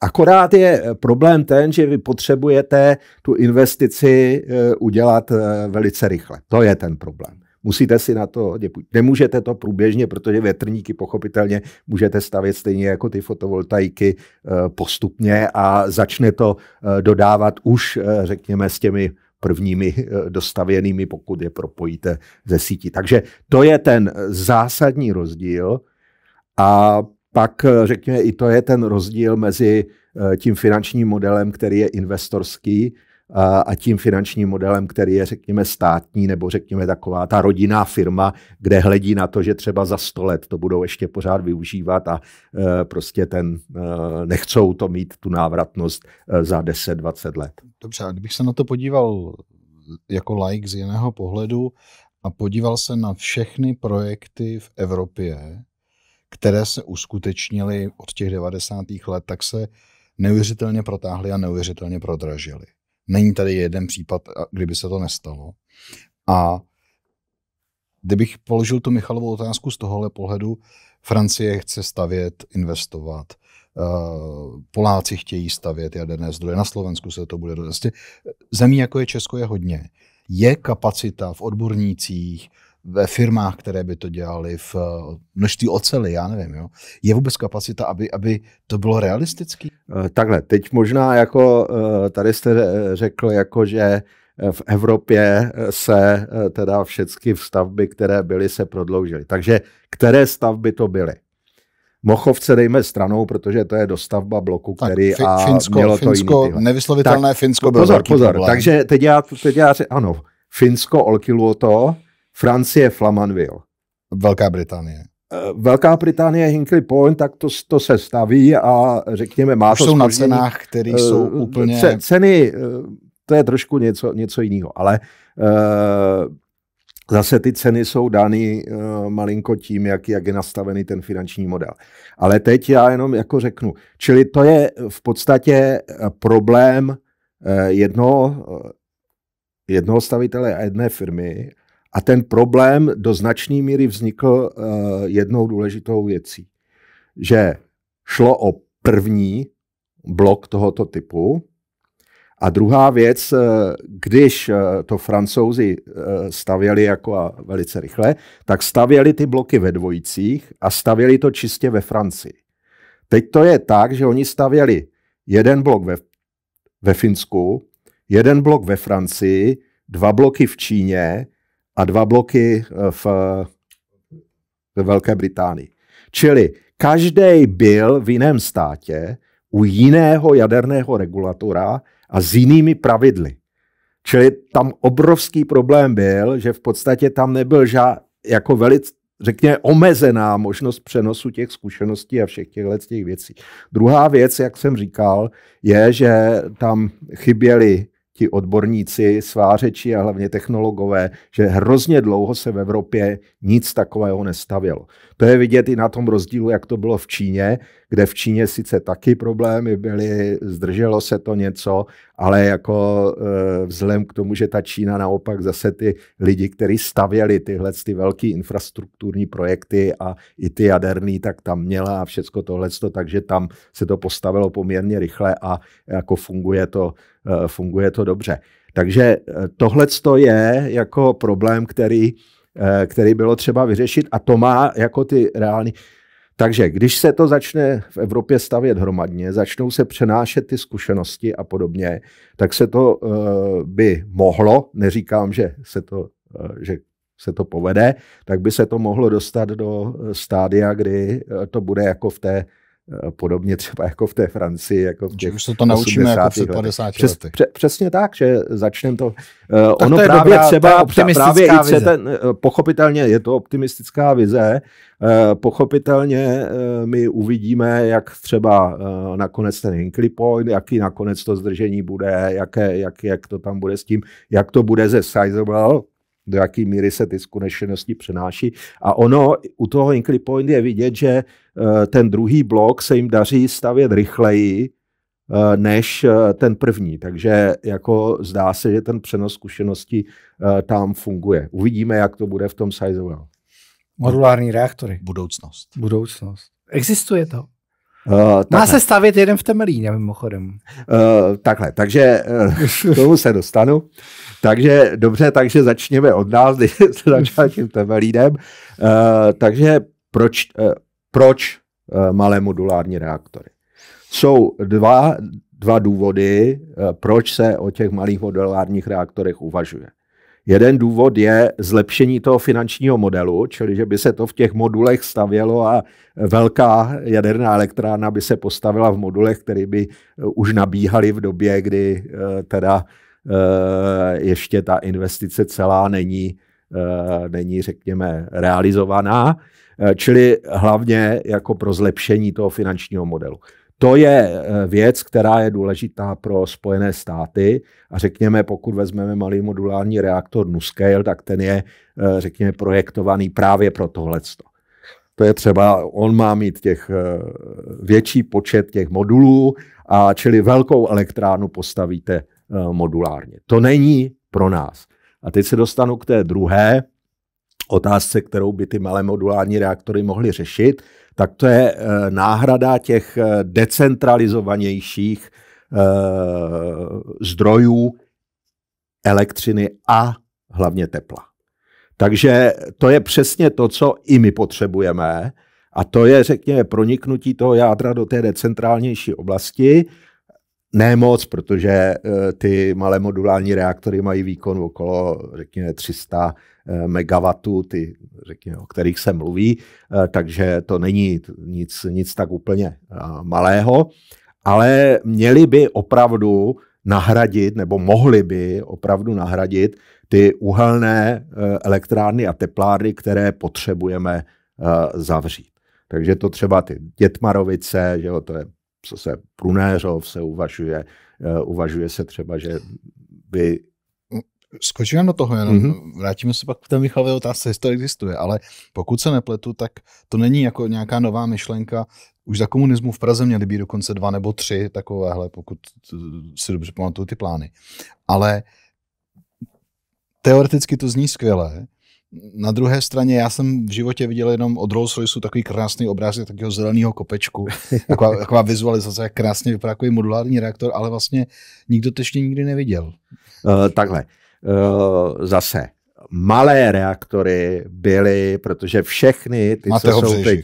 Akorát je eh, problém ten, že vy potřebujete tu investici eh, udělat eh, velice rychle. To je ten problém. Musíte si na to, nemůžete to průběžně, protože větrníky pochopitelně můžete stavět stejně jako ty fotovoltaiky postupně a začne to dodávat už, řekněme, s těmi prvními dostavěnými, pokud je propojíte ze sítí. Takže to je ten zásadní rozdíl. A pak eh, řekněme, i to je ten rozdíl mezi eh, tím finančním modelem, který je investorský a tím finančním modelem, který je, řekněme, státní nebo řekněme taková ta rodinná firma, kde hledí na to, že třeba za 100 let to budou ještě pořád využívat a eh, prostě ten nechcou to mít tu návratnost za 10-20 let. Dobře, a kdybych se na to podíval jako like z jiného pohledu a podíval se na všechny projekty v Evropě, které se uskutečnily od těch 90. let, tak se neuvěřitelně protáhly a neuvěřitelně prodražily. Není tady jeden případ, kdyby se to nestalo. A kdybych položil tu Michalovou otázku z tohohle pohledu, Francie chce stavět, investovat, eh, Poláci chtějí stavět jaderné zdroje, na Slovensku se to bude dost. Prostě zemí jako je Česko je hodně. Je kapacita v odbornících, ve firmách, které by to dělali, v eh, množství ocely, já nevím. Jo. Je vůbec kapacita, aby, aby to bylo realistické? Eh, takhle, teď možná jako eh, tady jste řekl, jako že v Evropě se teda všechny stavby, které byly, se prodloužily. Takže které stavby to byly? Mochovce dejme stranou, protože to je dostavba bloku, který a Finsko, a mělo to Finsko, jiný Nevyslovitelné tak, Finsko bylo Pozor, pozor, problém. takže teď já, teď já ře, ano, Finsko, Olkiluoto, Francie Flamanville. Velká Británie. Eh, Velká Británie Hinkley Point, tak to, to se staví a řekněme má Už to jsou na cenách, které eh, jsou eh, úplně... C, ceny, to je trošku něco, něco jiného, ale uh, zase ty ceny jsou dány uh, malinko tím, jak, jak je nastavený ten finanční model. Ale teď já jenom jako řeknu, čili to je v podstatě problém uh, jednoho, jednoho stavitele a jedné firmy, a ten problém do značné míry vznikl uh, jednou důležitou věcí, že šlo o první blok tohoto typu. A druhá věc, eh, když eh, to francouzi stavěli jako a velice rychle, tak stavěli ty bloky ve dvojicích a stavěli to čistě ve Francii. Teď to je tak, že oni stavěli jeden blok ve, ve Finsku, jeden blok ve Francii, dva bloky v Číně, a dva bloky eh, v, v Velké Británii. Čili každý byl v jiném státě u jiného jaderného regulatora a s jinými pravidly. Čili tam obrovský problém byl, že v podstatě tam nebyl žád, jako velice, řekněme, omezená možnost přenosu těch zkušeností a všech těchhle těch věcí. Druhá věc, jak jsem říkal, je, že tam chyběly ti odborníci, svářeči a hlavně technologové, že hrozně dlouho se v Evropě nic takového nestavělo. To je vidět i na tom rozdílu, jak to bylo v Číně, kde v Číně sice taky problémy byly, zdrželo se to něco, ale jako e, vzhledem k tomu, že ta Čína naopak zase ty lidi, kteří stavěli tyhle ty velké infrastrukturní projekty a i ty jaderný, tak tam měla a všecko tohleto, takže tam se to postavilo poměrně rychle a jako funguje to Eh, funguje to dobře. Takže eh, tohle je jako problém, který, eh, který bylo třeba vyřešit a to má jako ty reální... Takže když se to začne v Evropě stavět hromadně, začnou se přenášet ty zkušenosti a podobně, tak se to by mohlo, neříkám, že se to, že se to povede, tak by se to mohlo dostat do stádia, kdy to bude jako v té Eh, podobně třeba jako v té Francii. Jako v těch už se to naučíme jako před 50 lety. Přes, pře, přesně tak, že začneme to. Eh, tak ono to právě dobrá, třeba právě i se Ten, eh, pochopitelně je to optimistická vize, pochopitelně my uvidíme, jak třeba nakonec ten Hinkley Point, jaký nakonec to zdržení bude, jaké, jak, jak to tam bude s tím, jak to bude ze Sizable, do jaké míry se ty zkušenosti přenáší. A ono u toho Hinkley Point je vidět, že Eh, ten druhý blok se jim daří stavět rychleji eh, než eh, ten první. Takže jako zdá se, že ten přenos zkušeností tam funguje. Uvidíme, jak to bude v tom Sizewell. Modulární reaktory. Budoucnost. Budoucnost. Existuje to? Uh, Má se stavět jeden v Temelíně, mimochodem. Uh, takhle, takže uh, k tomu se dostanu. takže dobře, takže začněme od nás, když se začal tím Temelínem. Uh, takže proč, uh, proč eh, malé modulární reaktory? Jsou dva, dva důvody, eh, proč se o těch malých modulárních reaktorech uvažuje. Jeden důvod je zlepšení toho finančního modelu, čili že by se to v těch modulech stavělo a velká jaderná elektrárna by se postavila v modulech, které by eh, už nabíhaly v době, kdy teda ještě ta investice celá není, není řekněme, realizovaná. Eh, čili hlavně jako pro zlepšení toho finančního modelu. To je eh, věc, která je důležitá pro Spojené státy a řekněme, pokud vezmeme malý modulární reaktor NuScale, tak ten je, eh, řekněme, projektovaný právě pro tohle. To je třeba, on má mít těch větší počet těch modulů, a čili velkou elektrárnu postavíte modulárně. To není pro nás. A teď se dostanu k té druhé otázce, kterou by ty malé modulární reaktory mohly řešit, tak to je eh, náhrada těch eh, decentralizovanějších eh, zdrojů elektřiny a hlavně tepla. Takže to je přesně to, co i my potřebujeme, a to je, řekněme, proniknutí toho jádra do té decentrálnější oblasti. Nemoc, moc, protože ty malé modulární reaktory mají výkon okolo, řekněme, 300 megawatů, ty, řekněme, o kterých se mluví, eh, takže to není nic, nic tak úplně eh, malého, ale měli by opravdu nahradit, nebo mohli by opravdu nahradit ty uhelné eh, elektrárny a teplárny, které potřebujeme zavřít. Takže to třeba ty Dětmarovice, že jo, to je, co se Prunéřov se uvažuje, uvažuje se třeba, že by skočím do toho jenom, mm-hmm. vrátíme se pak k té Michalové otázce, jestli to existuje, ale pokud se nepletu, tak to není jako nějaká nová myšlenka, už za komunismu v Praze měly být dokonce dva nebo tři takovéhle, pokud eh, si dobře pamatuju ty plány. Ale teoreticky to zní skvěle, na druhé straně, já jsem v životě viděl jenom od Rolls Royce takový krásný obrázek takového zeleného kopečku, taková, taková vizualizace, jak krásně vypadá takový modulární reaktor, ale vlastně nikdo to ještě nikdy neviděl. Uh, takhle. Eh, zase malé reaktory byly, protože všechny ty, Máte co jsou teď,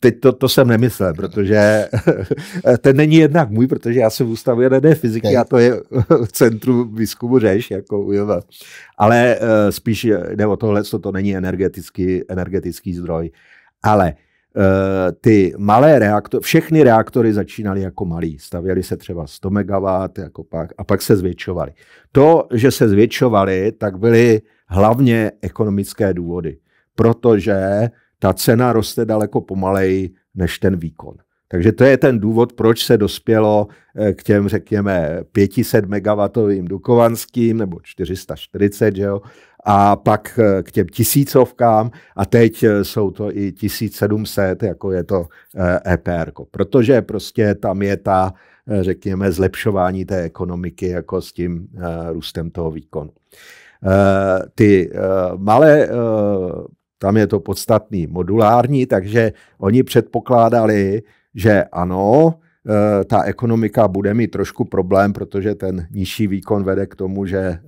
teď to, to jsem nemyslel, protože ten není jednak můj, protože já jsem v ústavu jedné fyziky okay. a to je v centru výzkumu řeš, jako ujeme. Ale eh, spíš, nebo tohle, co to není energetický, energetický zdroj. Ale Eh, ty malé reaktory, všechny reaktory začínaly jako malý. Stavěly se třeba 100 MW jako pak, a pak se zvětšovaly. To, že se zvětšovaly, tak byly hlavně ekonomické důvody, protože ta cena roste daleko pomaleji než ten výkon. Takže to je ten důvod, proč se dospělo eh, k těm, řekněme, 500 megawatovým dukovanským, nebo 440, že jo, a pak eh, k těm tisícovkám a teď eh, jsou to i 1700, jako je to EPR, e protože prostě tam je ta, řekněme, zlepšování té ekonomiky jako s tím růstem toho výkonu. Ty malé tam je to podstatný modulární, takže oni předpokládali, že ano, eh, ta ekonomika bude mít trošku problém, protože ten nižší výkon vede k tomu, že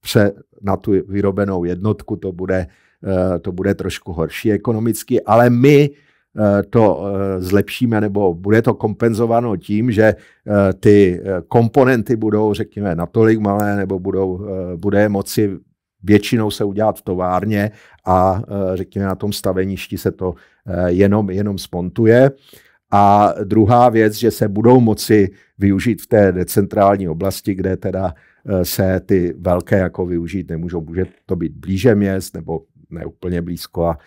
pře na tu vyrobenou jednotku to bude, eh, to bude trošku horší ekonomicky, ale my eh, to zlepšíme nebo bude to kompenzováno tím, že ty komponenty budou, řekněme, natolik malé nebo budou, bude moci většinou se udělat v továrně a řekněme na tom staveništi se to jenom, jenom spontuje. A druhá věc, že se budou moci využít v té decentrální oblasti, kde teda eh, se ty velké jako využít nemůžou. Může to být blíže měst nebo neúplně blízko a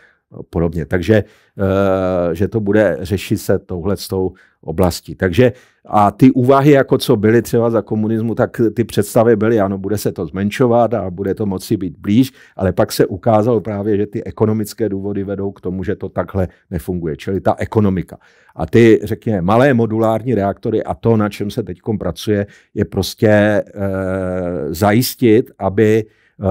podobně. Takže, eh, že to bude řešit se touhle s tou oblastí. Takže a ty úvahy, jako co byly třeba za komunismu, tak ty představy byly, ano, bude se to zmenšovat a bude to moci být blíž, ale pak se ukázalo právě, že ty ekonomické důvody vedou k tomu, že to takhle nefunguje, čili ta ekonomika. A ty, řekněme, malé modulární reaktory a to, na čem se teď pracuje, je prostě e, zajistit, aby e,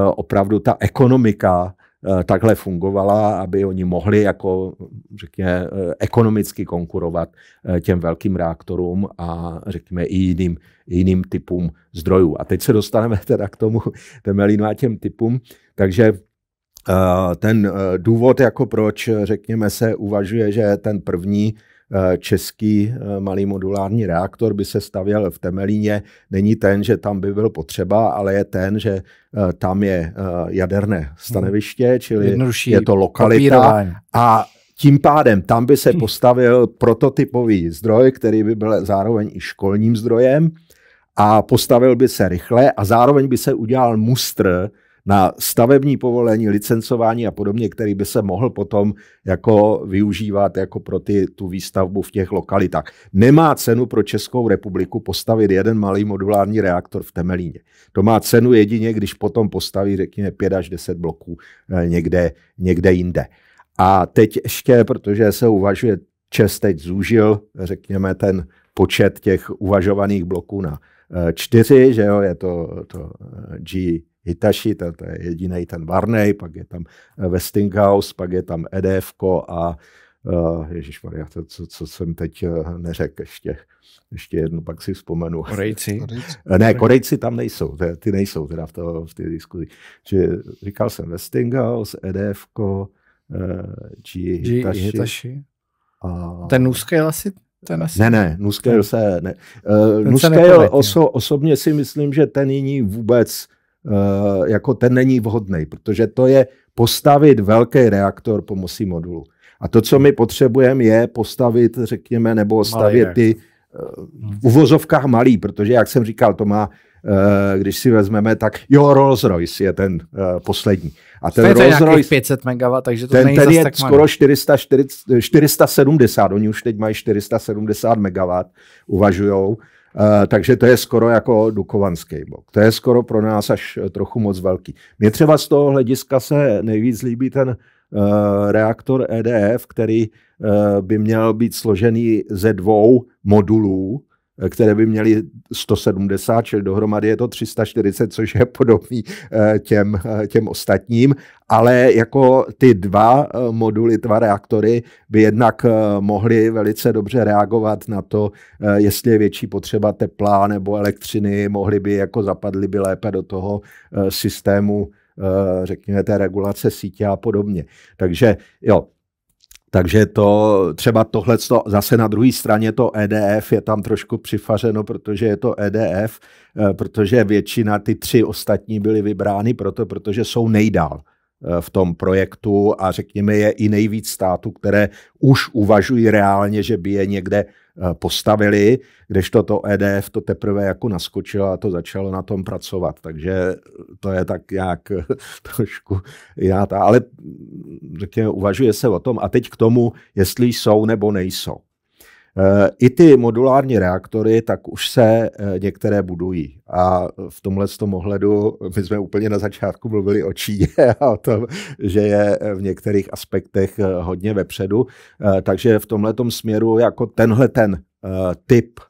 opravdu ta ekonomika Eh, takhle fungovala, aby oni mohli jako, řekněme, eh, ekonomicky konkurovat eh, těm velkým reaktorům a řekněme i jiným, jiným typům zdrojů. A teď se dostaneme teda k tomu Temelínu a těm typům. Takže ten důvod, jako proč, řekněme, se uvažuje, že ten první Eh, český eh, malý modulární reaktor by se stavěl v Temelíně, není ten, že tam by byl potřeba, ale je ten, že eh, tam je jaderné staneviště, hmm. čili Jednodušší je to lokalita. Papírování. A tím pádem tam by se hm. postavil prototypový zdroj, který by byl zároveň i školním zdrojem a postavil by se rychle a zároveň by se udělal mustr na stavební povolení, licencování a podobně, který by se mohl potom jako využívat jako pro ty, tu výstavbu v těch lokalitách. Nemá cenu pro Českou republiku postavit jeden malý modulární reaktor v Temelíně. To má cenu jedině, když potom postaví, řekněme, 5 až 10 bloků eh, někde, někde jinde. A teď ještě, protože se uvažuje, Čes teď zúžil, řekněme, ten počet těch uvažovaných bloků na eh, čtyři, že jo, je to, to eh, G, Hitachi, to, to je jediný ten Varney, pak je tam eh, Westinghouse, pak je tam EDF a uh, Maria, to, co, co jsem teď eh, neřekl ještě, ještě jednu, pak si vzpomenu. Korejci? Ne, Korejci tam nejsou, ty nejsou teda v, to, v té diskuzi. Že říkal jsem Westinghouse, EDF, uh, G, G Hitachi. A... Ten Nuscale asi ten asi... Ne, ne, Nuscale se ne. Uh, Nuscale oso, osobně si myslím, že ten jiný vůbec Eh, jako ten není vhodný, protože to je postavit velký reaktor pomocí modulu. A to, co my potřebujeme, je postavit, řekněme, nebo stavět ty eh, v uvozovkách malý, protože, jak jsem říkal, to má eh, když si vezmeme, tak jo, Rolls Royce je ten uh, poslední. A ten to Rolls Royce, 500 MW, takže to ten, není ten je tak skoro 400, 400, 470, oni už teď mají 470 MW, uvažujou. Eh, takže to je skoro jako dukovanský bok. To je skoro pro nás až eh, trochu moc velký. Mně třeba z toho hlediska se nejvíc líbí ten eh, reaktor EDF, který by měl být složený ze dvou modulů, Eh, které by měly 170, čili dohromady je to 340, což je podobný eh, těm, eh, těm ostatním, ale jako ty dva moduly, dva reaktory by jednak mohly velice dobře reagovat na to, jestli je větší potřeba tepla nebo elektřiny, mohly by jako zapadly by lépe do toho systému řekněme, té regulace sítě a podobně. Takže jo, takže to třeba tohle, zase na druhé straně to EDF je tam trošku přifařeno, protože je to EDF, eh, protože většina, ty tři ostatní byly vybrány proto, protože jsou nejdál. Eh, v tom projektu a řekněme je i nejvíc států, které už uvažují reálně, že by je někde eh, postavili, kdežto to EDF to teprve jako naskočilo a to začalo na tom pracovat. Takže to je tak nějak trošku jiná ta, ale řekněme, uvažuje se o tom a teď k tomu, jestli jsou nebo nejsou. I ty modulární reaktory, tak už se eh, některé budují. A v tomhle tom ohledu, my jsme úplně na začátku mluvili o Číně a o tom, že je eh, v některých aspektech eh, hodně vepředu. Takže v tomhle směru jako tenhle ten typ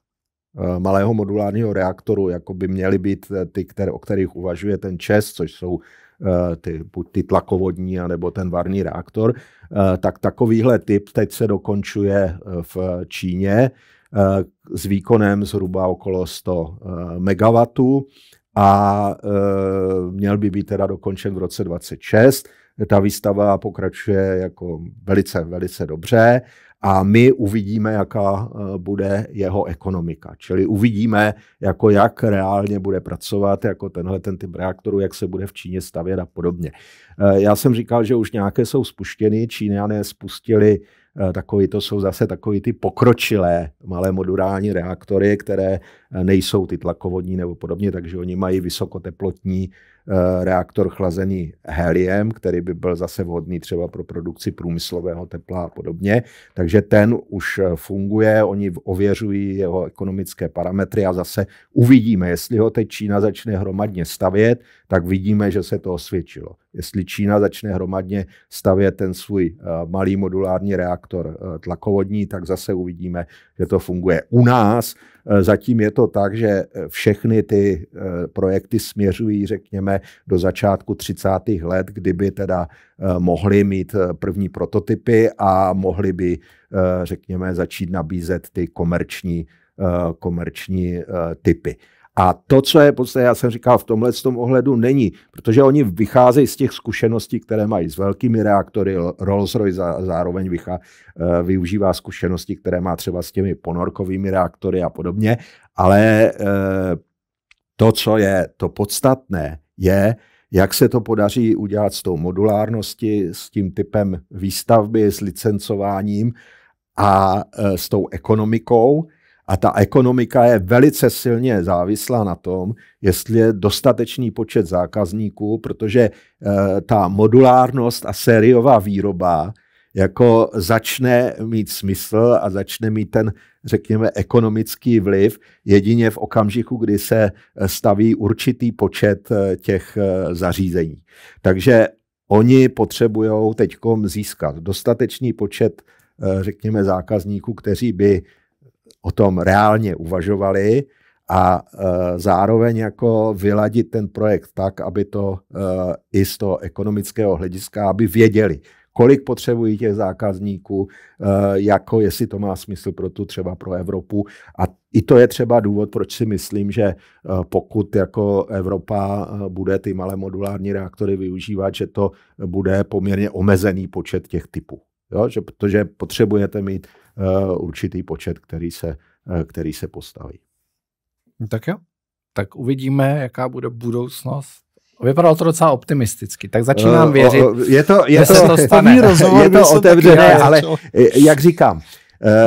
malého modulárního reaktoru, jako by měly být ty, které, o kterých uvažuje ten ČES, což jsou Eh, ty, buď ty tlakovodní, nebo ten varný reaktor, eh, tak takovýhle typ teď se dokončuje eh, v Číně s výkonem zhruba okolo 100 MW a měl by být teda dokončen v roce 26. Ta výstava pokračuje jako velice, velice dobře a my uvidíme, jaká eh, bude jeho ekonomika. Čili uvidíme, jako jak reálně bude pracovat, jako tenhle ten typ reaktoru, jak se bude v Číně stavět a podobně. Eh, já jsem říkal, že už nějaké jsou spuštěny, Číňané spustili eh, takový, to jsou zase takový ty pokročilé malé modulární reaktory, které nejsou ty tlakovodní nebo podobně, takže oni mají vysokoteplotní Eh, reaktor chlazený heliem, který by byl zase vhodný třeba pro produkci průmyslového tepla a podobně. Takže ten už eh, funguje, oni ověřují jeho ekonomické parametry a zase uvidíme, jestli ho teď Čína začne hromadně stavět, tak vidíme, že se to osvědčilo jestli Čína začne hromadně stavět ten svůj eh, malý modulární reaktor eh, tlakovodní, tak zase uvidíme, že to funguje. U nás eh, zatím je to tak, že všechny ty projekty směřují, řekněme, do začátku 30. let, kdyby teda mohli mít první prototypy a mohli by, řekněme, začít nabízet ty komerční komerční typy. A to, co je podstatě, já jsem říkal, v tomhle tom ohledu není, protože oni vycházejí z těch zkušeností, které mají s velkými reaktory. Rolls-Royce zároveň vychá, eh, využívá zkušenosti, které má třeba s těmi ponorkovými reaktory a podobně, ale eh, to, co je to podstatné, je, jak se to podaří udělat s tou modulárností, s tím typem výstavby, s licencováním a eh, s tou ekonomikou, a ta ekonomika je velice silně závislá na tom, jestli je dostatečný počet zákazníků, protože e, ta modulárnost a sériová výroba jako začne mít smysl a začne mít ten, řekněme, ekonomický vliv jedině v okamžiku, kdy se eh, staví určitý počet eh, těch zařízení. Takže oni potřebují teď získat dostatečný počet, řekněme, zákazníků, kteří by o tom reálně uvažovali a e, zároveň jako vyladit ten projekt tak, aby to e, i z toho ekonomického hlediska, aby věděli, kolik potřebují těch zákazníků, e, jako jestli to má smysl pro tu třeba pro Evropu. A i to je třeba důvod, proč si myslím, že pokud jako Evropa bude ty malé modulární reaktory využívat, že to bude poměrně omezený počet těch typů. Jo? Že, protože potřebujete mít Eh, určitý počet, který se, eh, který se postaví. Tak jo. Tak uvidíme, jaká bude budoucnost Vypadalo to docela optimisticky, tak začínám eh, věřit, je to, je že to, se to stane. Rozhovor, je to otevřené, ale jak říkám.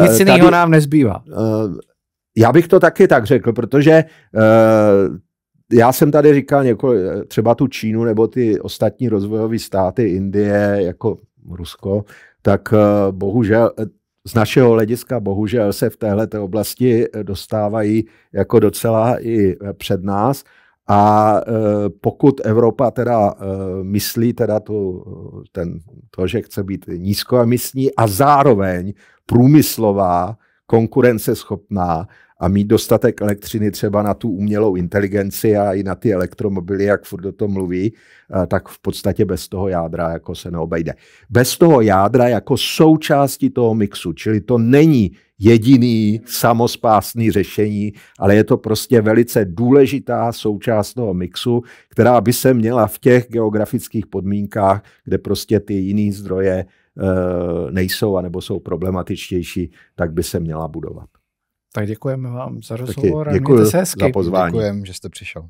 Nic jiného nám nezbývá. Já bych to taky tak řekl, protože já jsem tady říkal několik, třeba tu Čínu nebo ty ostatní rozvojové státy, Indie, jako Rusko, tak bohužel z našeho hlediska bohužel se v této oblasti eh, dostávají jako docela i eh, před nás. A eh, pokud Evropa teda myslí teda tu, ten, to, že chce být nízkoemisní a zároveň průmyslová, konkurenceschopná, a mít dostatek elektřiny třeba na tu umělou inteligenci a i na ty elektromobily, jak furt o tom mluví, eh, tak v podstatě bez toho jádra jako se neobejde. Bez toho jádra jako součásti toho mixu, čili to není jediný samospásný řešení, ale je to prostě velice důležitá součást toho mixu, která by se měla v těch geografických podmínkách, kde prostě ty jiné zdroje eh, nejsou anebo jsou problematičtější, tak by se měla budovat. Tak děkujeme vám za rozhovor Taky a mějte se hezky. za pozvání. Děkujeme, že jste přišel.